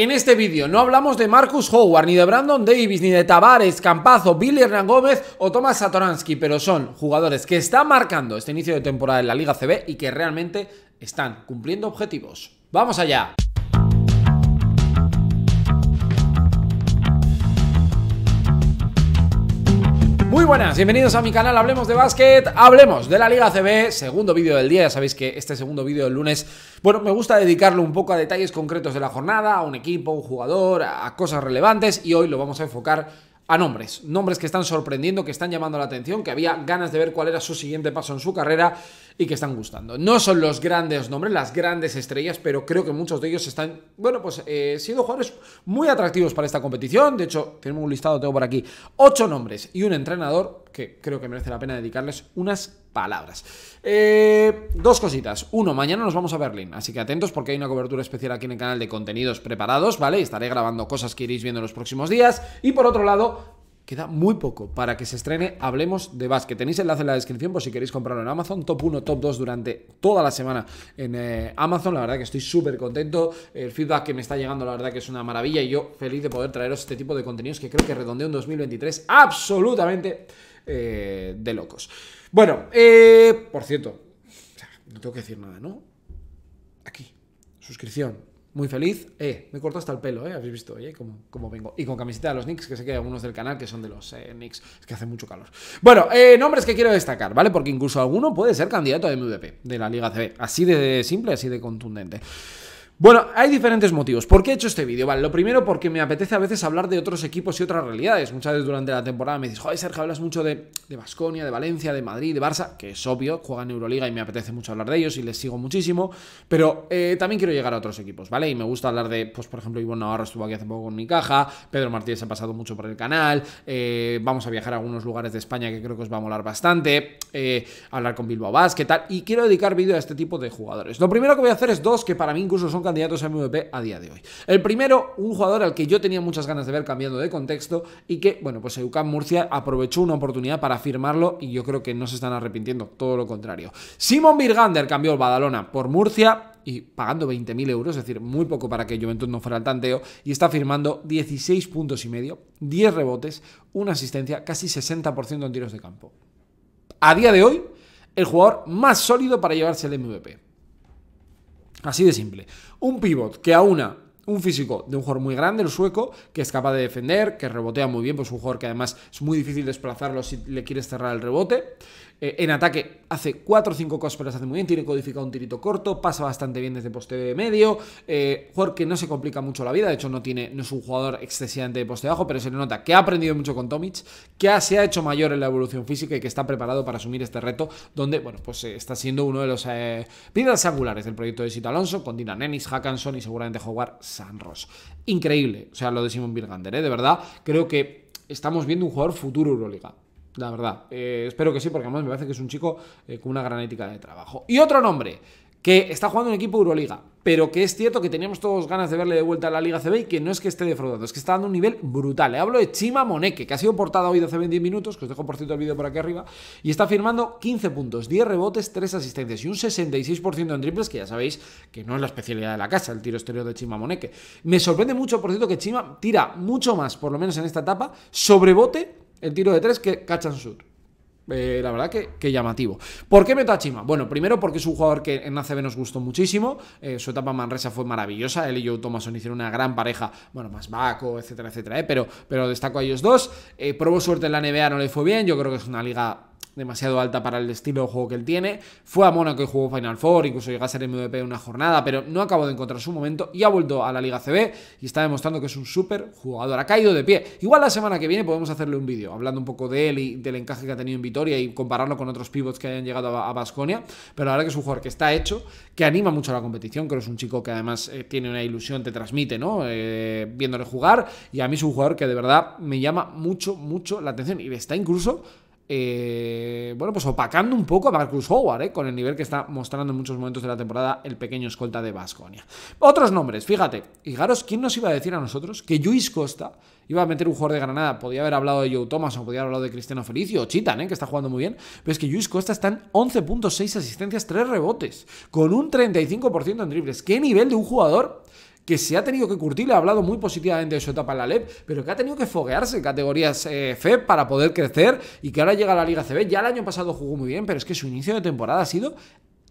En este vídeo no hablamos de Marcus Howard, ni de Brandon Davis, ni de Tavares, Campazo, Billy Hernán Gómez o Tomás Satoransky, pero son jugadores que están marcando este inicio de temporada en la Liga CB y que realmente están cumpliendo objetivos. ¡Vamos allá! buenas, bienvenidos a mi canal Hablemos de Básquet, hablemos de la Liga CB, segundo vídeo del día, ya sabéis que este segundo vídeo del lunes, bueno, me gusta dedicarlo un poco a detalles concretos de la jornada, a un equipo, a un jugador, a cosas relevantes y hoy lo vamos a enfocar a nombres, nombres que están sorprendiendo, que están llamando la atención, que había ganas de ver cuál era su siguiente paso en su carrera y que están gustando. No son los grandes nombres, las grandes estrellas, pero creo que muchos de ellos están, bueno, pues eh, siendo jugadores muy atractivos para esta competición. De hecho, tenemos un listado, tengo por aquí ocho nombres y un entrenador que creo que merece la pena dedicarles unas palabras. Eh, dos cositas. Uno, mañana nos vamos a Berlín, así que atentos porque hay una cobertura especial aquí en el canal de contenidos preparados, ¿vale? Estaré grabando cosas que iréis viendo en los próximos días. Y por otro lado, Queda muy poco para que se estrene Hablemos de que Tenéis enlace en la descripción por pues si queréis comprarlo en Amazon. Top 1, top 2 durante toda la semana en eh, Amazon. La verdad que estoy súper contento. El feedback que me está llegando, la verdad que es una maravilla. Y yo feliz de poder traeros este tipo de contenidos que creo que redondeo en 2023 absolutamente eh, de locos. Bueno, eh, por cierto, no tengo que decir nada, ¿no? Aquí, suscripción, muy feliz. Eh, me corto hasta el pelo, ¿eh? Habéis visto, oye, cómo, vengo. Y con camiseta de los Knicks, que sé que hay algunos del canal que son de los eh, Knicks. Es que hace mucho calor. Bueno, eh, nombres que quiero destacar, ¿vale? Porque incluso alguno puede ser candidato a MVP de la Liga CB. Así de simple, así de contundente. Bueno, hay diferentes motivos. ¿Por qué he hecho este vídeo? Vale, lo primero porque me apetece a veces hablar de otros equipos y otras realidades. Muchas veces durante la temporada me dices, joder, Sergio, hablas mucho de Vasconia, de, Valencia, de Madrid, de Barça, que es obvio, juegan Euroliga y me apetece mucho hablar de ellos y les sigo muchísimo. Pero eh, también quiero llegar a otros equipos, ¿vale? Y me gusta hablar de, pues por ejemplo, Ivonne Navarro estuvo aquí hace poco con mi caja, Pedro Martínez ha pasado mucho por el canal, eh, vamos a viajar a algunos lugares de España que creo que os va a molar bastante, eh, hablar con Bilbao Basket, tal. Y quiero dedicar vídeo a este tipo de jugadores. Lo primero que voy a hacer es dos que para mí incluso son candidatos a MVP a día de hoy. El primero, un jugador al que yo tenía muchas ganas de ver cambiando de contexto y que, bueno, pues Eucam Murcia aprovechó una oportunidad para firmarlo y yo creo que no se están arrepintiendo, todo lo contrario. Simon Virgander cambió el Badalona por Murcia y pagando 20.000 euros, es decir, muy poco para que Juventud no fuera el tanteo, y está firmando 16 puntos y medio, 10 rebotes, una asistencia, casi 60% en tiros de campo. A día de hoy, el jugador más sólido para llevarse el MVP. Así de simple. Un pivot que aúna un físico de un jugador muy grande, el sueco, que es capaz de defender, que rebotea muy bien, pues un jugador que además es muy difícil desplazarlo si le quieres cerrar el rebote. Eh, en ataque hace 4 o 5 cosas, pero las hace muy bien. Tiene codificado un tirito corto, pasa bastante bien desde poste medio. Eh, que no se complica mucho la vida, de hecho no, tiene, no es un jugador excesivamente de poste bajo, pero se le nota que ha aprendido mucho con Tomic, que se ha hecho mayor en la evolución física y que está preparado para asumir este reto, donde, bueno, pues eh, está siendo uno de los eh, piedras angulares del proyecto de Sito Alonso, con Dina Nenis, Hackanson y seguramente jugar San Ross. Increíble, o sea, lo de Simon Birgander, de verdad, creo que estamos viendo un jugador futuro Euroliga. La verdad. Eh, espero que sí, porque además me parece que es un chico eh, con una gran ética de trabajo. Y otro nombre, que está jugando en equipo Euroliga, pero que es cierto que teníamos todos ganas de verle de vuelta a la Liga CB y que no es que esté defraudando, es que está dando un nivel brutal. Le hablo de Chima Moneque que ha sido portado hoy de hace 20 minutos, que os dejo por cierto el vídeo por aquí arriba, y está firmando 15 puntos, 10 rebotes, 3 asistencias y un 66% en triples, que ya sabéis que no es la especialidad de la casa, el tiro exterior de Chima Moneque Me sorprende mucho, por cierto, que Chima tira mucho más, por lo menos en esta etapa, sobrebote bote el tiro de tres que cachan and shoot. Eh, la verdad que, llamativo. ¿Por qué meto a Chima? Bueno, primero porque es un jugador que en ACB nos gustó muchísimo. Eh, su etapa Manresa fue maravillosa. Él y Joe Thomason hicieron una gran pareja. Bueno, más Baco, etcétera, etcétera. Eh, pero, pero destaco a ellos dos. probó suerte en la NBA, no le fue bien. Yo creo que es una liga demasiado alta para el estilo de juego que él tiene. Fue a Mónaco y jugó Final Four, incluso llega a ser MVP una jornada, pero no acabó de encontrar su momento y ha vuelto a la Liga CB y está demostrando que es un súper jugador. Ha caído de pie. Igual la semana que viene podemos hacerle un vídeo hablando un poco de él y del encaje que ha tenido en Vitoria y compararlo con otros pivots que hayan llegado a Basconia. Pero la verdad que es un jugador que está hecho, que anima mucho a la competición. Creo que es un chico que además eh, tiene una ilusión, te transmite, ¿no? Eh, viéndole jugar. Y a mí es un jugador que de verdad me llama mucho, mucho la atención y está incluso eh, bueno, pues opacando un poco a Marcus Howard, eh, con el nivel que está mostrando en muchos momentos de la temporada el pequeño escolta de Vasconia. Otros nombres, fíjate, fijaros, ¿quién nos iba a decir a nosotros que Luis Costa iba a meter un jugador de Granada? Podía haber hablado de Joe Thomas o podía haber hablado de Cristiano Felicio o Chitan, eh, que está jugando muy bien, pero es que Luis Costa está en 11.6 asistencias, 3 rebotes, con un 35% en dribles. ¿Qué nivel de un jugador? que se ha tenido que curtir, le ha hablado muy positivamente de su etapa en la LEP, pero que ha tenido que foguearse en categorías eh, FEP para poder crecer y que ahora llega a la Liga CB. Ya el año pasado jugó muy bien, pero es que su inicio de temporada ha sido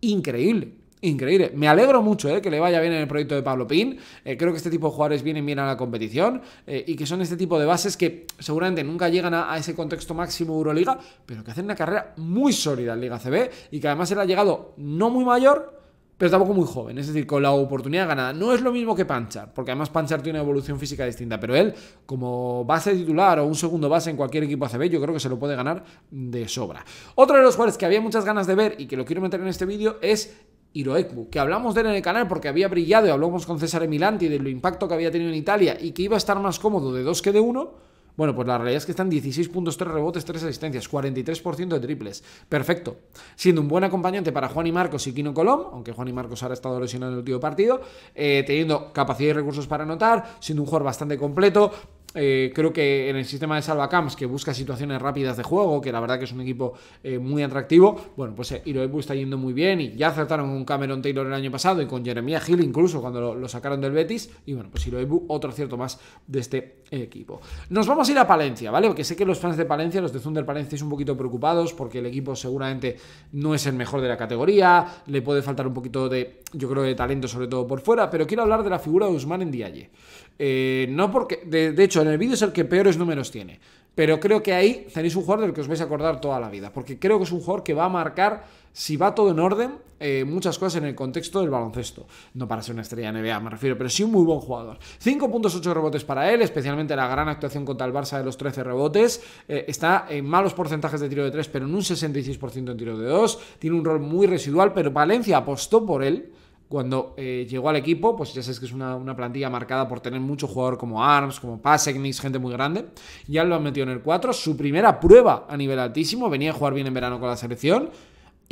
increíble. Increíble. Me alegro mucho eh, que le vaya bien en el proyecto de Pablo Pin. Eh, creo que este tipo de jugadores vienen bien a la competición y que son este tipo de bases que seguramente nunca llegan a, ese contexto máximo Euroliga, pero que hacen una carrera muy sólida en Liga CB y que además él ha llegado no muy mayor, pero tampoco muy joven, es decir, con la oportunidad ganada. No es lo mismo que Panchar, porque además Panchar tiene una evolución física distinta, pero él, como base titular o un segundo base en cualquier equipo ACB, yo creo que se lo puede ganar de sobra. Otro de los jugadores que había muchas ganas de ver y que lo quiero meter en este vídeo es Hiroeku, que hablamos de él en el canal porque había brillado y hablamos con César Emilanti de lo impacto que había tenido en Italia y que iba a estar más cómodo de dos que de uno bueno, pues la realidad es que están 16 puntos, 3 rebotes, 3 asistencias, 43% de triples. Perfecto. Siendo un buen acompañante para Juan y Marcos y Quino Colón aunque Juan y Marcos ahora ha estado lesionado en el último partido, eh, teniendo capacidad y recursos para anotar, siendo un jugador bastante completo, eh, creo que en el sistema de Salvacams que busca situaciones rápidas de juego, que la verdad que es un equipo eh, muy atractivo, bueno, pues eh, Iroebu está yendo muy bien y ya acertaron con Cameron Taylor el año pasado y con Jeremiah Hill incluso cuando lo, sacaron del Betis. Y bueno, pues Iroebu, otro acierto más de este equipo. Nos vamos a ir a Palencia, ¿vale? Porque sé que los fans de Palencia, los de Zunder Palencia, estáis un poquito preocupados porque el equipo seguramente no es el mejor de la categoría, le puede faltar un poquito de, yo creo, de talento sobre todo por fuera, pero quiero hablar de la figura de Usman en Dialle. Eh, no porque, de hecho, en el vídeo es el que peores números tiene. Pero creo que ahí tenéis un jugador del que os vais a acordar toda la vida, porque creo que es un jugador que va a marcar, si va todo en orden, eh, muchas cosas en el contexto del baloncesto. No para ser una estrella NBA, me refiero, pero sí un muy buen jugador. 5.8 rebotes para él, especialmente la gran actuación contra el Barça de los 13 rebotes. Eh, está en malos porcentajes de tiro de 3, pero en un 66% en tiro de 2. Tiene un rol muy residual, pero Valencia apostó por él cuando eh, llegó al equipo, pues ya sabes que es una, plantilla marcada por tener mucho jugador como Arms, como Paseknix, gente muy grande. Ya lo han metido en el 4, su primera prueba a nivel altísimo, venía a jugar bien en verano con la selección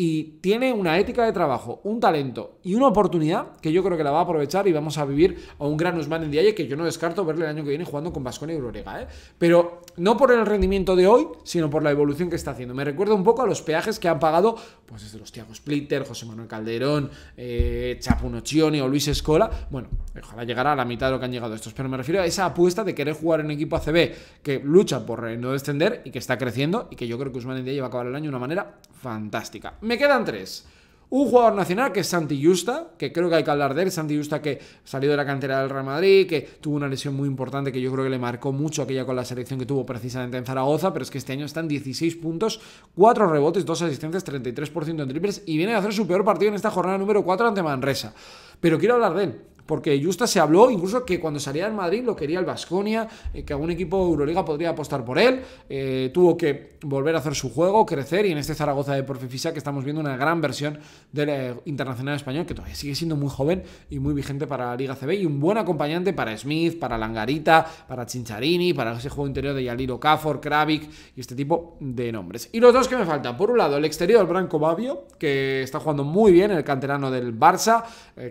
y tiene una ética de trabajo, un talento y una oportunidad que yo creo que la va a aprovechar y vamos a vivir a un gran Usman en Diaye que yo no descarto verle el año que viene jugando con Vasconi y Euroliga, ¿eh? Pero no por el rendimiento de hoy, sino por la evolución que está haciendo. Me recuerda un poco a los peajes que han pagado, pues desde los Tiago Splitter, José Manuel Calderón, eh, Chapunocioni o Luis Escola. Bueno, ojalá llegará a la mitad de lo que han llegado estos, pero me refiero a esa apuesta de querer jugar en un equipo ACB que lucha por eh, no descender y que está creciendo y que yo creo que Usman en Diaye va a acabar el año de una manera fantástica. Me quedan tres. Un jugador nacional que es Santi Justa, que creo que hay que hablar de él. Santi Justa que salió de la cantera del Real Madrid, que tuvo una lesión muy importante que yo creo que le marcó mucho aquella con la selección que tuvo precisamente en Zaragoza, pero es que este año están 16 puntos, 4 rebotes, 2 asistencias, 33% en triples y viene a hacer su peor partido en esta jornada número 4 ante Manresa. Pero quiero hablar de él porque Justa se habló incluso que cuando salía del Madrid lo quería el Vasconia, eh, que algún equipo de Euroliga podría apostar por él, eh, tuvo que volver a hacer su juego, crecer y en este Zaragoza de Porfifisa que estamos viendo una gran versión del eh, internacional español que todavía sigue siendo muy joven y muy vigente para la Liga CB y un buen acompañante para Smith, para Langarita, para Chincharini, para ese juego interior de Yalilo Cafor, Kravik y este tipo de nombres. Y los dos que me faltan, por un lado el exterior Branco Babio, que está jugando muy bien, el canterano del Barça,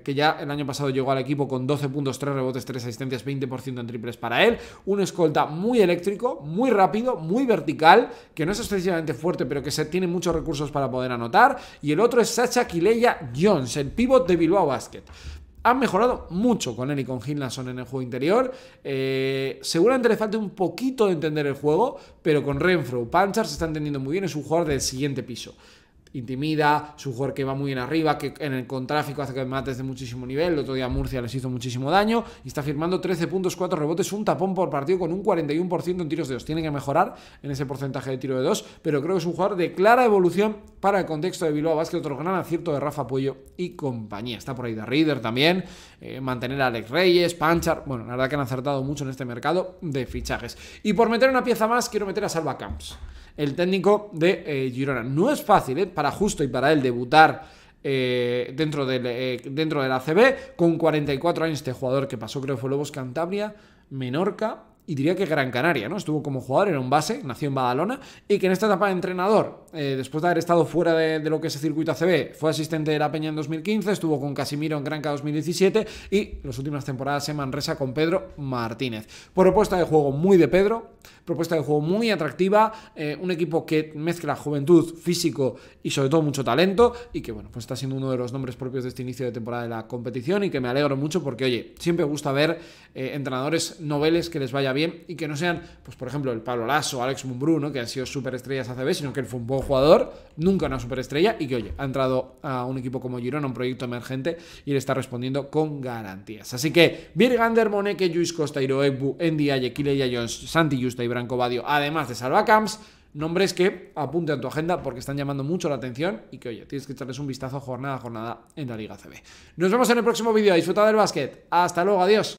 que ya el año pasado llegó al equipo equipo con 12 puntos, 3 rebotes, 3 asistencias, 20% en triples para él. Un escolta muy eléctrico, muy rápido, muy vertical, que no es excesivamente fuerte, pero que se tiene muchos recursos para poder anotar. Y el otro es Sacha quileya Jones, el pívot de Bilbao Basket han mejorado mucho con él y con Hinlanson en el juego interior. Eh, seguramente le falta un poquito de entender el juego, pero con Renfro, Panchar se está entendiendo muy bien, es un jugador del siguiente piso intimida, es un jugador que va muy bien arriba, que en el contráfico hace que mates de muchísimo nivel, el otro día Murcia les hizo muchísimo daño y está firmando 13 puntos, 4 rebotes, un tapón por partido con un 41% en tiros de dos. Tiene que mejorar en ese porcentaje de tiro de dos, pero creo que es un jugador de clara evolución para el contexto de Bilbao Basket, otro gran acierto de Rafa Pollo y compañía. Está por ahí de Reader también, eh, mantener a Alex Reyes, Panchar, bueno, la verdad que han acertado mucho en este mercado de fichajes. Y por meter una pieza más, quiero meter a Salva Camps el técnico de eh, Girona. No es fácil eh, para Justo y para él debutar eh, dentro, del, dentro de la CB. Con 44 años, este jugador que pasó, creo que fue Lobos Cantabria, Menorca y diría que Gran Canaria, ¿no? Estuvo como jugador, era un base, nació en Badalona y que en esta etapa de entrenador, después de haber estado fuera de, lo que es el circuito ACB, fue asistente de La Peña en 2015, estuvo con Casimiro en Granca 2017 y las últimas temporadas en Manresa con Pedro Martínez. Propuesta de juego muy de Pedro propuesta de juego muy atractiva, eh, un equipo que mezcla juventud, físico y sobre todo mucho talento y que bueno, pues está siendo uno de los nombres propios de este inicio de temporada de la competición y que me alegro mucho porque oye, siempre gusta ver eh, entrenadores noveles que les vaya bien y que no sean, pues por ejemplo, el Pablo Lasso, Alex Mumbrú, que han sido superestrellas vez sino que él fue un buen jugador, nunca una superestrella y que oye, ha entrado a un equipo como Girona, un proyecto emergente y le está respondiendo con garantías. Así que Virgander Moneke, Luis Costa, Iroegbu, Endi Aye, Kileya Jones, Santi Justa, además de Salva Camps, nombres que apunte a tu agenda porque están llamando mucho la atención y que, oye, tienes que echarles un vistazo jornada a jornada en la Liga CB. Nos vemos en el próximo vídeo. Disfruta del básquet. Hasta luego. Adiós.